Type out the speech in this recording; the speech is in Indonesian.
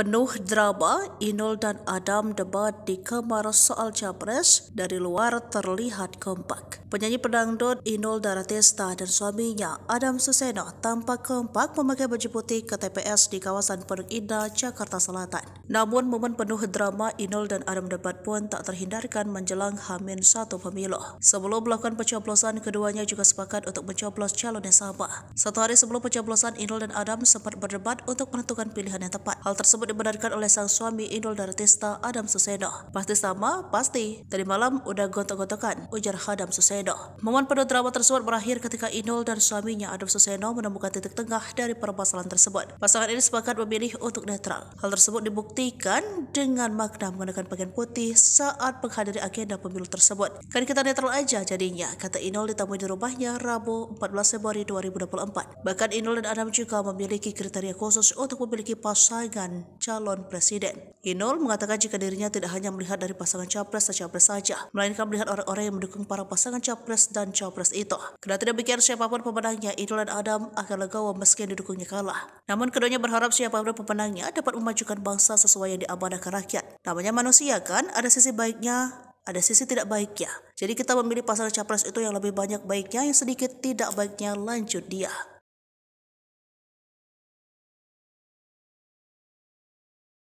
Penuh drama, Inul dan Adam debat di kamar soal capres dari luar terlihat kompak. Penyanyi pedangdut Inul Daratesta dan suaminya Adam Suseno tampak kompak memakai baju putih ke TPS di kawasan Pondok Indah, Jakarta Selatan. Namun momen penuh drama Inul dan Adam debat pun tak terhindarkan menjelang Hamin satu pemilu. Sebelum melakukan pencoblosan, keduanya juga sepakat untuk mencoblos calon yang sama. Satu hari sebelum pencoblosan, Inul dan Adam sempat berdebat untuk menentukan pilihan yang tepat. Hal tersebut dibenarkan oleh sang suami Inul Daratesta, Adam Suseno. Pasti sama, pasti. Tadi malam udah gontok-gontokan, ujar Adam Suseno. Suseno. Momen penuh drama tersebut berakhir ketika Inul dan suaminya Adam Suseno menemukan titik tengah dari permasalahan tersebut. Pasangan ini sepakat memilih untuk netral. Hal tersebut dibuktikan dengan makna mengenakan pakaian putih saat menghadiri agenda pemilu tersebut. Kan kita netral aja jadinya, kata Inul ditemui di rumahnya Rabu 14 Februari 2024. Bahkan Inul dan Adam juga memiliki kriteria khusus untuk memiliki pasangan calon presiden. Inul mengatakan jika dirinya tidak hanya melihat dari pasangan capres dan capres saja, melainkan melihat orang-orang yang mendukung para pasangan capres dan capres itu. Karena tidak pikir siapapun pemenangnya, Inul dan Adam akan legowo meski yang didukungnya kalah. Namun keduanya berharap siapapun pemenangnya dapat memajukan bangsa sesuai yang diamanahkan rakyat. Namanya manusia kan, ada sisi baiknya, ada sisi tidak baiknya. Jadi kita memilih pasangan capres itu yang lebih banyak baiknya, yang sedikit tidak baiknya lanjut dia.